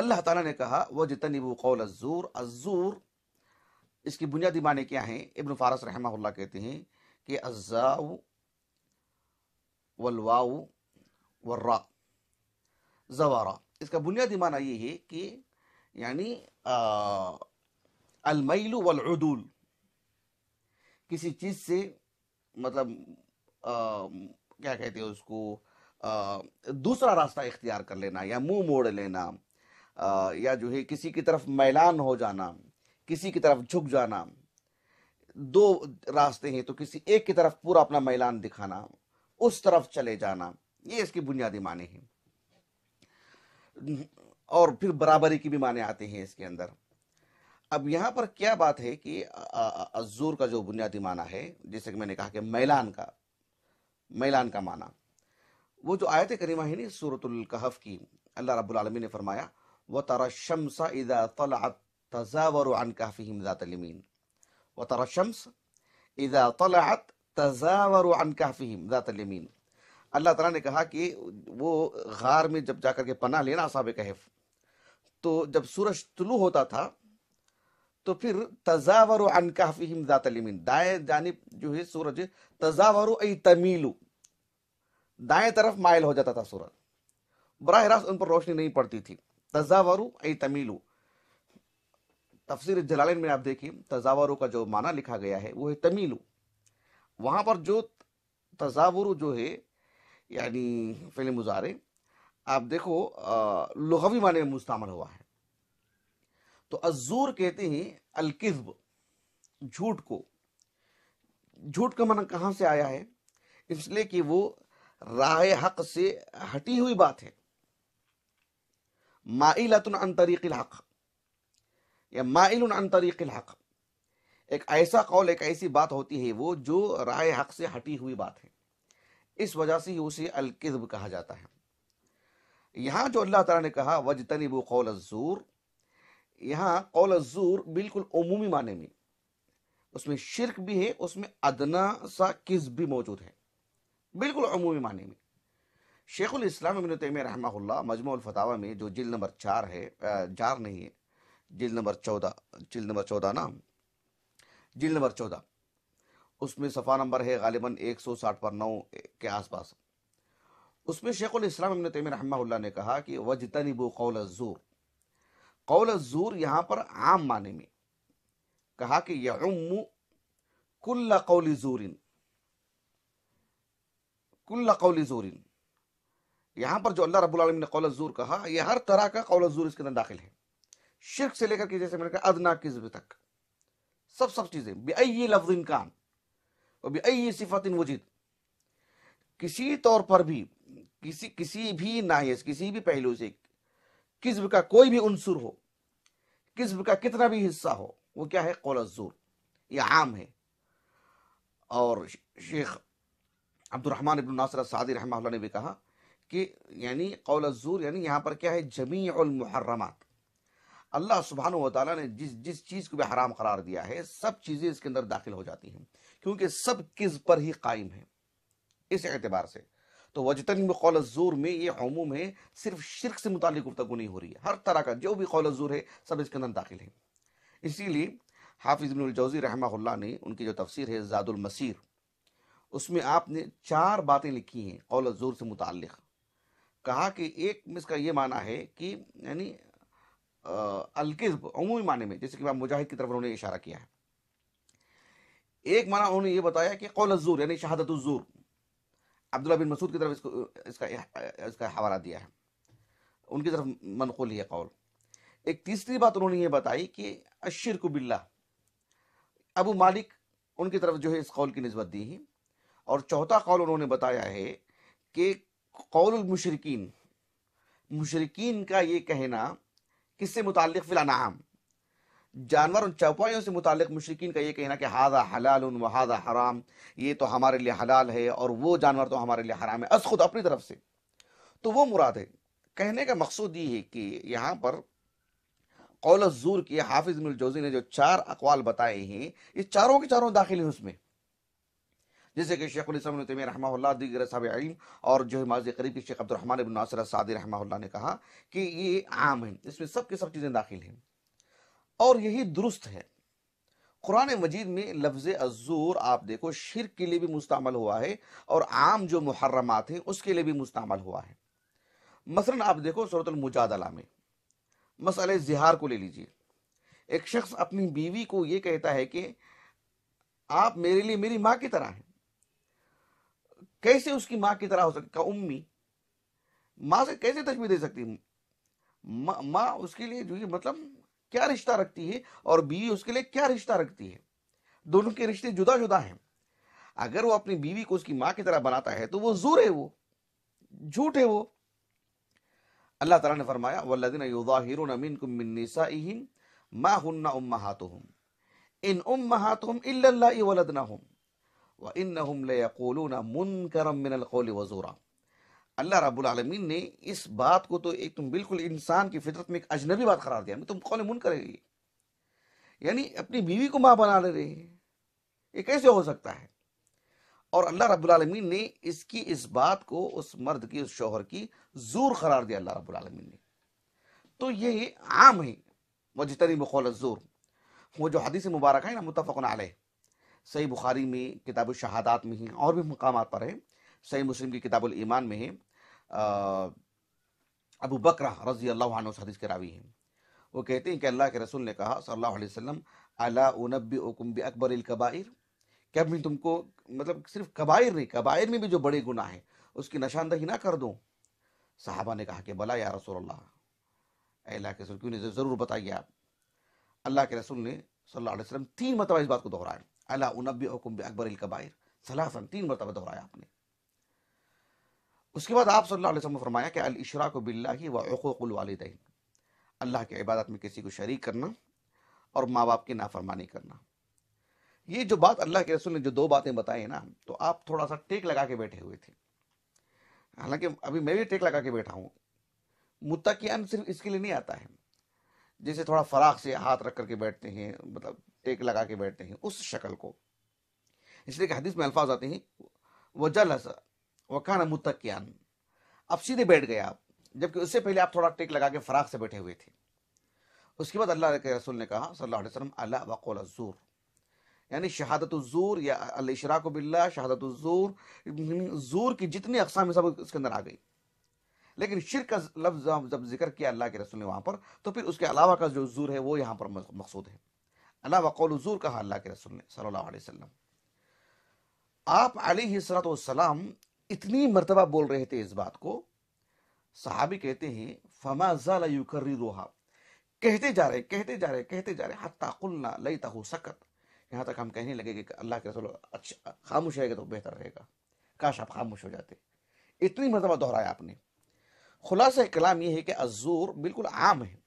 अल्लाह ताला ने कहा वह वो कौल अजूर अजूर इसकी बुनियादी माने क्या हैं इब्न फारस रहमा कहते हैं कि अज्जाऊ वलवाऊ वर्रा जवारा इसका बुनियादी माना ये है कि यानी अलमैल वलदूल किसी चीज़ से मतलब आ, क्या कहते हैं उसको आ, दूसरा रास्ता इख्तियार कर लेना या मुंह मोड़ लेना आ, या जो है किसी की तरफ मैलान हो जाना किसी की तरफ झुक जाना दो रास्ते हैं तो किसी एक की तरफ पूरा अपना मैलान दिखाना उस तरफ चले जाना ये इसकी बुनियादी माने हैं और फिर बराबरी की भी माने आते हैं इसके अंदर अब यहाँ पर क्या बात है कि अजूर का जो बुनियादी माना है जैसे कि मैंने कहा कि मैलान का मैलान का माना वो जो आयत करीमा है नी सूरतुल कहफ की अल्लाह रब्बुल आलमीन ने फरमाया व तरशम्स इदा तलत तजावर अन काफ़ीम अल्लाह तला ने कहा कि वो गार में जब जाकर के पना लेना साब कहफ तो जब सूरज तुलू होता था तो फिर तजावर अन काफ़ीम ज़ातलमीन जानब जो है सूरज तजावर ए तमीलू दाएँ तरफ मायल हो जाता था सूरज बरह रास्त उन पर रोशनी नहीं पड़ती थी तजावरू ए तमीलू तफसीर जलालिन में आप देखिए तजावरू का जो माना लिखा गया है वो है तमीलू वहाँ पर जो तजावरू जो है यानी फिल्म मुजारे आप देखो लुहवी माने में मुस्तमल हुआ है तो अजूर कहते हैं अलकिस्ब झूठ को झूठ का माना कहाँ से आया है इसलिए कि वो राय हक से हटी हुई बात है माइलतन अंतरीक़िल हक़ या माइल अंतरीक़िल हक़ एक ऐसा कौल एक ऐसी बात होती है वो जो राय हक़ से हटी हुई बात है इस वजह से ही उसे अलकिज़ब कहा जाता है यहाँ जो अल्लाह ताला ने कहा वजतनी वो कौल अज़ूर यहाँ कौल अज़ूर बिल्कुल अमूमी माने में उसमें शिरक भी है उसमें अदना सा किस भी मौजूद है बिल्कुल अमूमी माने में शेख इस्लाम इबन तैम रहमा फतावा में जो जिल नंबर चार है चार नहीं है जिल नंबर चौदह जिल नंबर चौदह ना जिल नंबर चौदह उसमें सफ़ा नंबर है गालिबा एक सौ साठ पर नौ के आसपास उसमें शेख इस्लाम इबन तैम रहमा ने कहा कि तनिबो कौल ज़ूर कौल ज़ूर यहाँ पर आम माने में कहा कि यम कुल्ला कौली जोरिन कुल्ला कौली जोरिन यहाँ पर जो अल्लाह रब्बुल रबालमीन ने जूर कहा यह हर तरह का जूर इसके अंदर दाखिल है शिर्क से लेकर के जैसे मैंने कहा अदना किस्ब तक सब सब चीज़ें बेअ लफ्ज इनकान और बेअ सिफत इन वजीद किसी तौर पर भी किसी किसी भी नाइस किसी भी पहलू से किस्ब का कोई भी अंसुर हो किस्ब का कितना भी हिस्सा हो वो क्या है जूर यह आम है और शेख अब्दुलरहमान इबन नासर सादी रहमा ने भी कहा कि यानी जूर यानी यहाँ पर क्या है जमी मुहर्रमात अल्लाह सुबहान वाली ने जिस जिस चीज़ को भी हराम करार दिया है सब चीज़ें इसके अंदर दाखिल हो जाती हैं क्योंकि सब किस पर ही कायम है इस एतबार से तो वजतन जूर में ये अमूम है सिर्फ शिरक से मुतल गुफ्तु नहीं हो रही है हर तरह का जो भी कौल जूर है सब इसके अंदर दाखिल है इसीलिए हाफिज़ बिनजौज़ी रहमा ने उनकी जो तफसीर है जादुल मसीर उसमें आपने चार बातें लिखी हैं कौल कौलजूर से मुतक़ कहा कि एक इसका ये माना है कि यानी अलकिब अमूमी माने में जैसे कि मुजाहिद की तरफ उन्होंने इशारा किया है एक माना उन्होंने ये बताया कि कौल जूर यानी शहादत जूर अब्दुल्ला बिन मसूद की तरफ इसको इसका इसका हवाला दिया है उनकी तरफ मनकूल है कौल एक तीसरी बात उन्होंने ये बताई कि अशिर बिल्ला अबू मालिक उनकी तरफ जो है इस कौल की नस्बत दी है और चौथा कौल उन्होंने बताया है कि कौल मुशरकिन का ये कहना किससे मुतक फिलानाम जानवर उन चौपाइयों से मुतल मुशरकिन का ये कहना कि हाजा हलाल उन वहादा हराम ये तो हमारे लिए हलाल है और वो जानवर तो हमारे लिए हराम है अस खुद अपनी तरफ से तो वो मुराद है कहने का मकसूद ये है कि यहाँ पर कौल जूर के हाफिज मिल जोजी ने जो चार अकवाल बताए हैं ये चारों के चारों दाखिल हैं उसमें जैसे कि शेख तमी रहा दिगर साबिन और जो है माज़ी करीबी शेख अब्दुलरमान अब नासर सदी रहा ने कहा कि ये आम है इसमें सब की सब चीज़ें दाखिल हैं और यही दुरुस्त है कुरान मजीद में लफ्ज़ अजूर आप देखो शिर के लिए भी मुस्तमल हुआ है और आम जो मुहर्रमात हैं उसके लिए भी मुस्तमल हुआ है मसला आप देखो सूरतलमुजादला में मसल जिहार को ले लीजिए एक शख्स अपनी बीवी को ये कहता है कि आप मेरे लिए मेरी माँ की तरह हैं कैसे उसकी माँ की तरह हो सकती उम्मी माँ से कैसे तस्वीर दे सकती माँ मा उसके लिए जो मतलब क्या रिश्ता रखती है और बीवी उसके लिए क्या रिश्ता रखती है दोनों के रिश्ते जुदा जुदा हैं अगर वो अपनी बीवी को उसकी माँ की तरह बनाता है तो वो जोर है वो झूठ है वो अल्लाह तला ने फरमाया वल्लिन युदाहिर हन्ना उम्मा हम इन उम्मा हातुम हम व इन अल्लाह रब्बुल ने इस बात को तो एक तुम बिल्कुल इंसान की फितरत में एक अजनबी बात करार दिया तुम कौन मुन करेगी यानी अपनी बीवी को माँ बना ले रहे है ये कैसे हो सकता है और अल्लाह रबालमीन ने इसकी इस बात को उस मर्द की उस शोहर की जूर करार दिया अल्लाह रबालमीन ने तो ये आम है वजतनी बखौल जूर वो जो हदीस मुबारक है ना मुतफ़न आलह सही बुखारी में किताब शहादात में है और भी मकाम पर है सही मुस्लिम की किताबुल ईमान में है अबू बकर रजी अल्लाह हदीस के रावी हैं वो कहते हैं कि अल्लाह के रसूल ने कहा सल्लल्लाहु अलैहि वसल्लम अला उनबी उकुम अकबर कबाइर क्या मैं तुमको मतलब सिर्फ कबाइर नहीं कबाइर में भी जो बड़े गुनाह हैं उसकी निशानदही ना कर दूँ साहबा ने कहा कि भला या रसूल अल्लाह अल्लाह के रसूल क्यों नहीं ज़रूर बताइए आप अल्लाह के रसूल ने सल्लल्लाहु अलैहि वसल्लम तीन मतलब इस बात को दोहराया अला उनबी हुकुम अकबर सलासन तीन मरतबा दोहराया आपने उसके बाद आप सल्लल्लाहु अलैहि फरमाया कि अल अल्लाह की इबादत में किसी को शरीक करना और माँ बाप की नाफरमानी करना ये जो बात अल्लाह के रसूल ने जो दो बातें बताई ना तो आप थोड़ा सा टेक लगा के बैठे हुए थे हालांकि अभी मैं भी टेक लगा के बैठा हूँ मुत्ता सिर्फ इसके लिए नहीं आता है जैसे थोड़ा फराक से हाथ रख करके बैठते हैं मतलब टेक लगा के बैठते हैं उस शक्ल को इसलिए हदीस में अल्फाज आते हैं वह जल जलस वकान मुतकियान अब सीधे बैठ गए आप जबकि उससे पहले आप थोड़ा टेक लगा के फराक से बैठे हुए थे उसके बाद अल्लाह के रसूल ने कहा सल्लल्लाहु अलैहि वसल्लम अल्लाह वकोल जूर यानी शहादत जूर या अल इशराक बिल्ला शहादत जूर जूर की जितनी अकसाम सब उसके अंदर आ गई लेकिन शिर का लफ्ज जब जिक्र किया अल्लाह के रसूल ने वहाँ पर तो फिर उसके अलावा का जो जूर है वो यहाँ पर मकसूद है अला वक़ोल हजूर कहा अल्लाह के रसूल ने सल्लल्लाहु अलैहि वसल्लम आप अलैहिस्सलाम इतनी मरतबा बोल रहे थे इस बात को सहाबी कहते हैं फमा जलाकर रोहा कहते जा रहे कहते जा रहे कहते जा रहे हत्ता कुल्ला लई तहु सकत यहाँ तक हम कहने लगे कि अल्लाह के रसूल अच्छा खामोश रहेगा तो बेहतर रहेगा काश आप खामोश हो जाते इतनी मरतबा दोहराया आपने खुलासा कलाम ये है कि अजूर बिल्कुल आम है